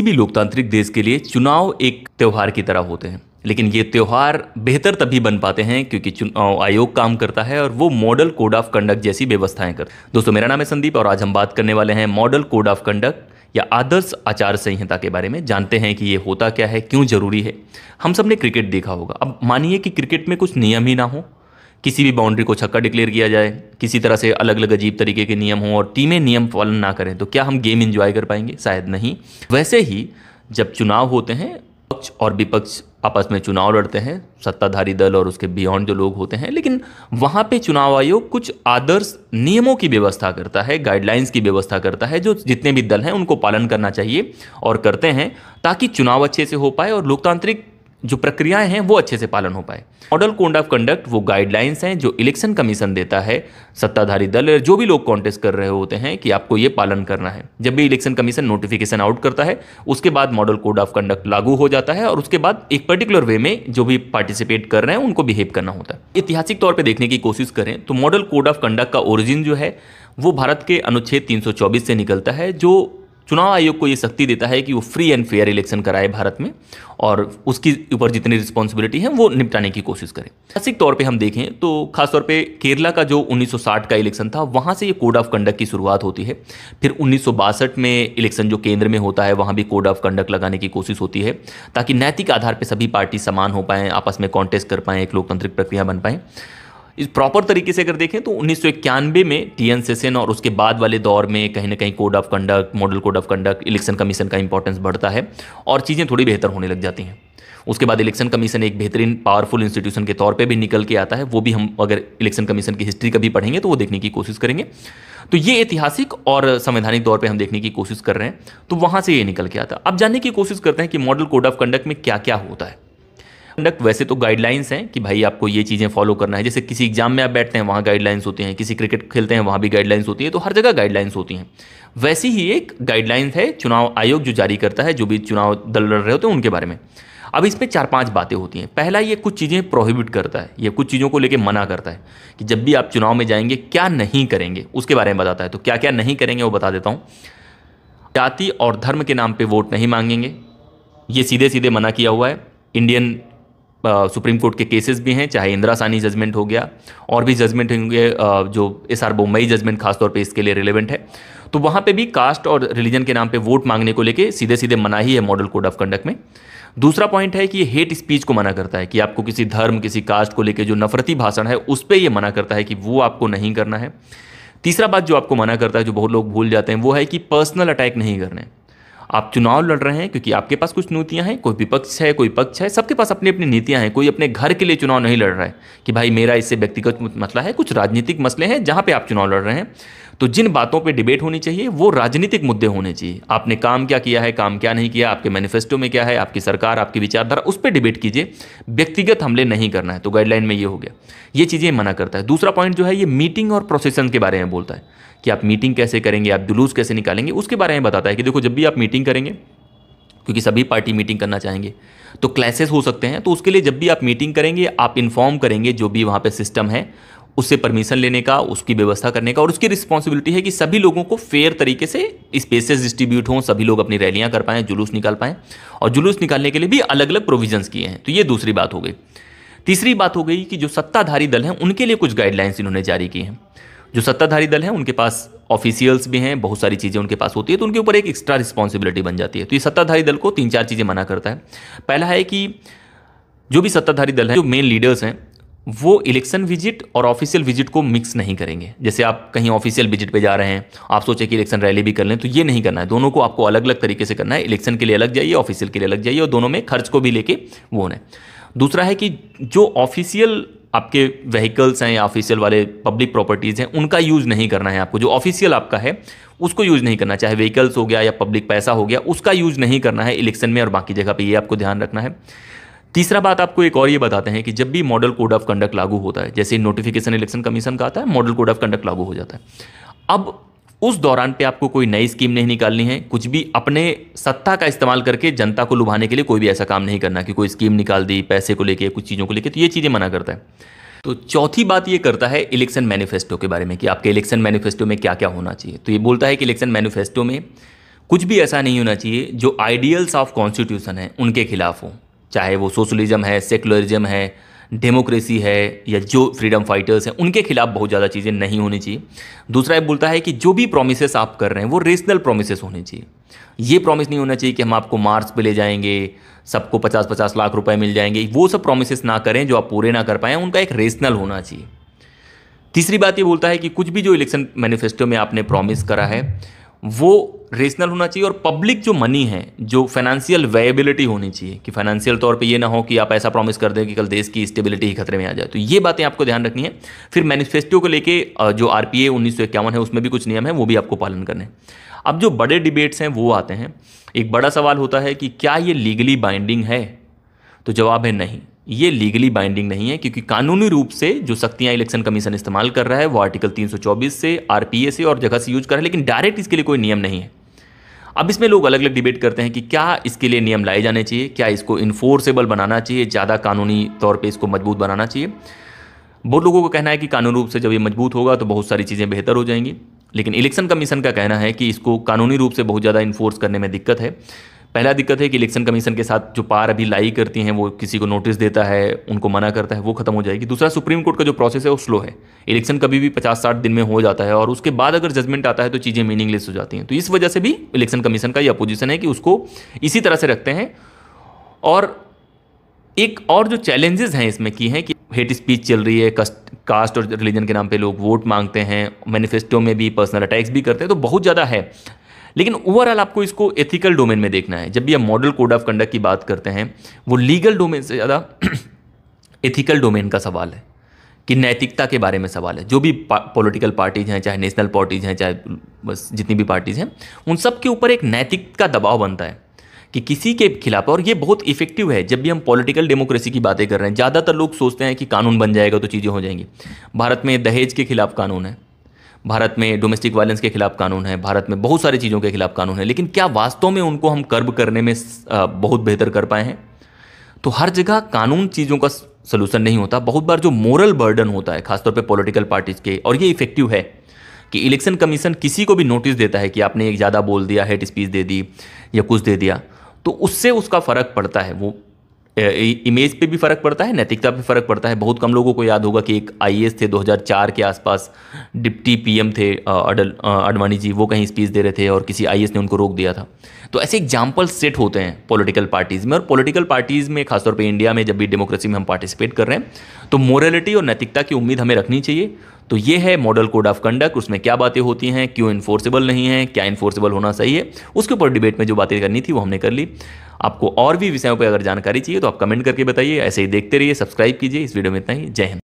किसी भी लोकतांत्रिक देश के लिए चुनाव एक त्यौहार की तरह होते हैं लेकिन ये त्यौहार बेहतर तभी बन पाते हैं क्योंकि चुनाव आयोग काम करता है और वो मॉडल कोड ऑफ कंडक्ट जैसी व्यवस्थाएं करते दोस्तों मेरा नाम है संदीप और आज हम बात करने वाले हैं मॉडल कोड ऑफ कंडक्ट या आदर्श आचार संहिता के बारे में जानते हैं कि ये होता क्या है क्यों जरूरी है हम सब ने क्रिकेट देखा होगा अब मानिए कि क्रिकेट में कुछ नियम ही ना हो किसी भी बाउंड्री को छक्का डिक्लेयर किया जाए किसी तरह से अलग अलग अजीब तरीके के नियम हों और टीमें नियम पालन ना करें तो क्या हम गेम इन्जॉय कर पाएंगे शायद नहीं वैसे ही जब चुनाव होते हैं पक्ष और विपक्ष आपस में चुनाव लड़ते हैं सत्ताधारी दल और उसके बियॉन्ड जो लोग होते हैं लेकिन वहाँ पे चुनाव आयोग कुछ आदर्श नियमों की व्यवस्था करता है गाइडलाइंस की व्यवस्था करता है जो जितने भी दल हैं उनको पालन करना चाहिए और करते हैं ताकि चुनाव अच्छे से हो पाए और लोकतांत्रिक जो प्रक्रियाएं हैं वो अच्छे से पालन हो पाए मॉडल कोड ऑफ कंडक्ट वो गाइडलाइंस हैं जो इलेक्शन कमीशन देता है सत्ताधारी दल जो भी लोग कॉन्टेस्ट कर रहे होते हैं कि आपको ये पालन करना है जब भी इलेक्शन कमीशन नोटिफिकेशन आउट करता है उसके बाद मॉडल कोड ऑफ कंडक्ट लागू हो जाता है और उसके बाद एक पर्टिकुलर वे में जो भी पार्टिसिपेट कर रहे हैं उनको बिहेव करना होता है ऐतिहासिक तौर पर देखने की कोशिश करें तो मॉडल कोड ऑफ कंडक्ट का ओरिजिन जो है वो भारत के अनुच्छेद 324 से निकलता है जो चुनाव आयोग को ये शक्ति देता है कि वो फ्री एंड फेयर इलेक्शन कराए भारत में और उसकी ऊपर जितनी रिस्पॉन्सिबिलिटी है वो निपटाने की कोशिश करें ऐसे तौर पे हम देखें तो खासतौर पे केरला का जो 1960 का इलेक्शन था वहाँ से ये कोड ऑफ कंडक्ट की शुरुआत होती है फिर उन्नीस में इलेक्शन जो केंद्र में होता है वहाँ भी कोड ऑफ कंडक्ट लगाने की कोशिश होती है ताकि नैतिक आधार पर सभी पार्टी समान हो पाएँ आपस में कॉन्टेस्ट कर पाएँ एक लोकतांत्रिक प्रक्रिया बन पाएँ इस प्रॉपर तरीके से अगर देखें तो उन्नीस में टी एन सेशन और उसके बाद वाले दौर में कहीं ना कहीं code of conduct model code of conduct election commission का इंपॉर्टेंस बढ़ता है और चीज़ें थोड़ी बेहतर होने लग जाती हैं उसके बाद इलेक्शन कमीशन एक बेहतरीन पावरफुल इंस्टीट्यूशन के तौर पे भी निकल के आता है वो भी हम अगर इलेक्शन कमीशन की हिस्ट्री कभी पढ़ेंगे तो वो देखने की कोशिश करेंगे तो ये ऐतिहासिक और संवैधानिक तौर पे हम देखने की कोशिश कर रहे हैं तो वहाँ से ये निकल के आता है अब जानने की कोशिश करते हैं कि मॉडल कोड ऑफ कंडक्ट में क्या क्या होता है कंडक्ट वैसे तो गाइडलाइंस हैं कि भाई आपको ये चीज़ें फॉलो करना है जैसे किसी एग्जाम में आप बैठते हैं वहाँ गाइडलाइंस होती हैं किसी क्रिकेट खेलते हैं वहाँ भी गाइडलाइंस होती है तो हर जगह गाइडलाइंस होती हैं वैसी ही एक गाइडलाइंस है चुनाव आयोग जो जारी करता है जो भी चुनाव दल लड़ रहे होते हैं उनके बारे में अब इसमें चार पांच बातें होती हैं पहला ये कुछ चीज़ें प्रोहिबिट करता है ये कुछ चीज़ों को लेके मना करता है कि जब भी आप चुनाव में जाएंगे क्या नहीं करेंगे उसके बारे में बताता है तो क्या क्या नहीं करेंगे वो बता देता हूँ जाति और धर्म के नाम पे वोट नहीं मांगेंगे ये सीधे सीधे मना किया हुआ है इंडियन सुप्रीम कोर्ट के केसेस भी हैं चाहे इंदिरा सानी जजमेंट हो गया और भी जजमेंट होंगे जो एस आर बोम्बई जजमेंट खासतौर पर इसके लिए रिलेवेंट है तो वहाँ पर भी कास्ट और रिलीजन के नाम पर वोट मांगने को लेकर सीधे सीधे मना ही है मॉडल कोड ऑफ कंडक्ट में दूसरा पॉइंट है कि ये हेट स्पीच को मना करता है कि आपको किसी धर्म किसी कास्ट को लेकर जो नफरती भाषण है उस पर यह मना करता है कि वो आपको नहीं करना है तीसरा बात जो आपको मना करता है जो बहुत लोग भूल जाते हैं वो है कि पर्सनल अटैक नहीं करने आप चुनाव लड़ रहे हैं क्योंकि आपके पास कुछ नीतियाँ हैं कोई विपक्ष है कोई पक्ष है सबके पास अपनी अपनी नीतियाँ हैं कोई अपने घर के लिए चुनाव नहीं लड़ रहा है कि भाई मेरा इससे व्यक्तिगत मसला मतलब है कुछ राजनीतिक मसले हैं जहाँ पर आप चुनाव लड़ रहे हैं तो जिन बातों पर डिबेट होनी चाहिए वो राजनीतिक मुद्दे होने चाहिए आपने काम क्या किया है काम क्या नहीं किया आपके मैनिफेस्टो में क्या है आपकी सरकार आपकी विचारधारा उस पर डिबेट कीजिए व्यक्तिगत हमले नहीं करना है तो गाइडलाइन में ये हो गया ये चीज़ें मना करता है दूसरा पॉइंट जो है ये मीटिंग और प्रोसेसन के बारे में बोलता है कि आप मीटिंग कैसे करेंगे आप जुलूस कैसे निकालेंगे उसके बारे में बताता है कि देखो जब भी आप मीटिंग करेंगे क्योंकि सभी पार्टी मीटिंग करना चाहेंगे तो क्लासेस हो सकते हैं तो उसके लिए जब भी आप मीटिंग करेंगे आप इन्फॉर्म करेंगे जो भी वहाँ पे सिस्टम है उससे परमिशन लेने का उसकी व्यवस्था करने का और उसकी रिस्पॉन्सिबिलिटी है कि सभी लोगों को फेयर तरीके से स्पेसेस डिस्ट्रीब्यूट हों सभी लोग अपनी रैलियाँ कर पाएँ जुलूस निकाल पाएँ और जुलूस निकालने के लिए भी अलग अलग प्रोविजंस किए हैं तो ये दूसरी बात हो गई तीसरी बात हो गई कि जो सत्ताधारी दल हैं उनके लिए कुछ गाइडलाइंस इन्होंने जारी की हैं जो सत्ताधारी दल हैं उनके पास ऑफिशियल्स भी हैं बहुत सारी चीज़ें उनके पास होती है तो उनके ऊपर एक एक्स्ट्रा रिस्पॉन्सिबिलिटी बन जाती है तो ये सत्ताधारी दल को तीन चार चीज़ें मना करता है पहला है कि जो भी सत्ताधारी दल हैं जो मेन लीडर्स हैं वो इलेक्शन विजिट और ऑफिशियल विजिट को मिक्स नहीं करेंगे जैसे आप कहीं ऑफिशियल विजिट पे जा रहे हैं आप सोचे कि इलेक्शन रैली भी कर लें तो ये नहीं करना है दोनों को आपको अलग अलग तरीके से करना है इलेक्शन के लिए अलग जाइए ऑफिशियल के लिए अलग जाइए और दोनों में खर्च को भी लेके वो होना है दूसरा है कि जो ऑफिशियल आपके व्हीकल्स हैं या ऑफिशियल वाले पब्लिक प्रॉपर्टीज़ हैं उनका यूज़ नहीं करना है आपको जो ऑफिशियल आपका है उसको यूज़ नहीं करना चाहे व्हीकल्स हो गया या पब्लिक पैसा हो गया उसका यूज़ नहीं करना है इलेक्शन में और बाकी जगह पे ये आपको ध्यान रखना है तीसरा बात आपको एक और ये बताते हैं कि जब भी मॉडल कोड ऑफ कंडक्ट लागू होता है जैसे नोटिफिकेशन इलेक्शन कमीशन का आता है मॉडल कोड ऑफ कंडक्ट लागू हो जाता है अब उस दौरान पे आपको कोई नई स्कीम नहीं निकालनी है कुछ भी अपने सत्ता का इस्तेमाल करके जनता को लुभाने के लिए कोई भी ऐसा काम नहीं करना कि कोई स्कीम निकाल दी पैसे को लेके कुछ चीज़ों को लेके तो ये चीज़ें मना करता है तो चौथी बात ये करता है इलेक्शन मैनिफेस्टो के बारे में कि आपके इलेक्शन मैनिफेस्टो में क्या क्या होना चाहिए तो ये बोलता है कि इलेक्शन मैनिफेस्टो में कुछ भी ऐसा नहीं होना चाहिए जो आइडियल्स ऑफ कॉन्स्टिट्यूशन है उनके खिलाफ हो चाहे वो सोशलिज्म है सेकुलरिज्म है डेमोक्रेसी है या जो फ्रीडम फाइटर्स हैं उनके खिलाफ बहुत ज़्यादा चीज़ें नहीं होनी चाहिए दूसरा ये बोलता है कि जो भी प्रोमिसेस आप कर रहे हैं वो रेशनल प्रोमिसेस होने चाहिए ये प्रॉमिस नहीं होना चाहिए कि हम आपको मार्च पे ले जाएंगे सबको पचास पचास लाख रुपए मिल जाएंगे वो सब प्रोमिसेस ना करें जो आप पूरे ना कर पाएँ उनका एक रेशनल होना चाहिए तीसरी बात ये बोलता है कि कुछ भी जो इलेक्शन मैनिफेस्टो में आपने प्रॉमिस करा है वो रेशनल होना चाहिए और पब्लिक जो मनी है जो फाइनेंशियल वेबिलिटी होनी चाहिए कि फाइनेंशियल तौर पे ये ना हो कि आप ऐसा प्रॉमिस कर दें कि कल देश की स्टेबिलिटी ही खतरे में आ जाए तो ये बातें आपको ध्यान रखनी है फिर मैनिफेस्टो को लेके जो आर पी है उसमें भी कुछ नियम है वो भी आपको पालन करने अब जो बड़े डिबेट्स हैं वो आते हैं एक बड़ा सवाल होता है कि क्या ये लीगली बाइंडिंग है तो जवाब है नहीं ये लीगली बाइंडिंग नहीं है क्योंकि कानूनी रूप से जो शक्तियां इलेक्शन कमीशन इस्तेमाल कर रहा है वो आर्टिकल 324 से आरपीए से और जगह से यूज कर रहा है लेकिन डायरेक्ट इसके लिए कोई नियम नहीं है अब इसमें लोग अलग अलग डिबेट करते हैं कि क्या इसके लिए नियम लाए जाने चाहिए क्या इसको इन्फोर्सेबल बनाना चाहिए ज़्यादा कानूनी तौर पर इसको मजबूत बनाना चाहिए बहुत लोगों का कहना है कि कानूनी रूप से जब ये मजबूत होगा तो बहुत सारी चीज़ें बेहतर हो जाएंगी लेकिन इलेक्शन कमीशन का कहना है कि इसको कानूनी रूप से बहुत ज़्यादा इन्फोर्स करने में दिक्कत है पहला दिक्कत है कि इलेक्शन कमीशन के साथ जो पार अभी लाई करती हैं वो किसी को नोटिस देता है उनको मना करता है वो खत्म हो जाएगी दूसरा सुप्रीम कोर्ट का जो प्रोसेस है वो स्लो है इलेक्शन कभी भी पचास साठ दिन में हो जाता है और उसके बाद अगर जजमेंट आता है तो चीज़ें मीनिंगलेस हो जाती हैं तो इस वजह से भी इलेक्शन कमीशन का ये अपोजिशन है कि उसको इसी तरह से रखते हैं और एक और जो चैलेंजेस हैं इसमें की हैं कि हेट स्पीच चल रही है कस्ट कास्ट और रिलीजन के नाम पे लोग वोट मांगते हैं मैनिफेस्टो में भी पर्सनल अटैक्स भी करते हैं तो बहुत ज़्यादा है लेकिन ओवरऑल आपको इसको एथिकल डोमेन में देखना है जब भी हम मॉडल कोड ऑफ कंडक्ट की बात करते हैं वो लीगल डोमेन से ज़्यादा एथिकल डोमेन का सवाल है कि नैतिकता के बारे में सवाल है जो भी पॉलिटिकल पार्टीज हैं चाहे नेशनल पार्टीज हैं चाहे बस जितनी भी पार्टीज हैं उन सब के ऊपर एक नैतिक का दबाव बनता है कि किसी के खिलाफ और ये बहुत इफेक्टिव है जब भी हम पॉलिटिकल डेमोक्रेसी की बातें कर रहे हैं ज़्यादातर लोग सोचते हैं कि कानून बन जाएगा तो चीज़ें हो जाएंगी भारत में दहेज के खिलाफ कानून है भारत में डोमेस्टिक वायलेंस के खिलाफ कानून है भारत में बहुत सारी चीज़ों के खिलाफ कानून है लेकिन क्या वास्तव में उनको हम कर्ब करने में बहुत बेहतर कर पाए हैं तो हर जगह कानून चीज़ों का सलूशन नहीं होता बहुत बार जो मॉरल बर्डन होता है खासतौर पर पॉलिटिकल पार्टीज़ के और ये इफेक्टिव है कि इलेक्शन कमीशन किसी को भी नोटिस देता है कि आपने एक ज़्यादा बोल दिया हेट स्पीच दे दी या कुछ दे दिया तो उससे उसका फ़र्क पड़ता है वो इमेज पे भी फ़र्क पड़ता है नैतिकता पे फ़र्क पड़ता है बहुत कम लोगों को याद होगा कि एक आई थे 2004 के आसपास डिप्टी पीएम थे अडल अडवाणी जी वो कहीं स्पीच दे रहे थे और किसी आई ने उनको रोक दिया था तो ऐसे एग्जाम्पल सेट होते हैं पॉलिटिकल पार्टीज़ में और पॉलिटिकल पार्टीज़ में खासतौर पर इंडिया में जब भी डेमोक्रेसी में हम पार्टिसिपेट कर रहे हैं तो मोरलिटी और नैतिकता की उम्मीद हमें रखनी चाहिए तो ये है मॉडल कोड ऑफ कंडक्ट उसमें क्या बातें होती हैं क्यों इन्फोर्सेबल नहीं है क्या इन्फोर्सेबल होना चाहिए उसके ऊपर डिबेट में जो बातें करनी थी वो हमने कर ली आपको और भी विषयों पर अगर जानकारी चाहिए तो आप कमेंट करके बताइए ऐसे ही देखते रहिए सब्सक्राइब कीजिए इस वीडियो में इतना ही जय हिंद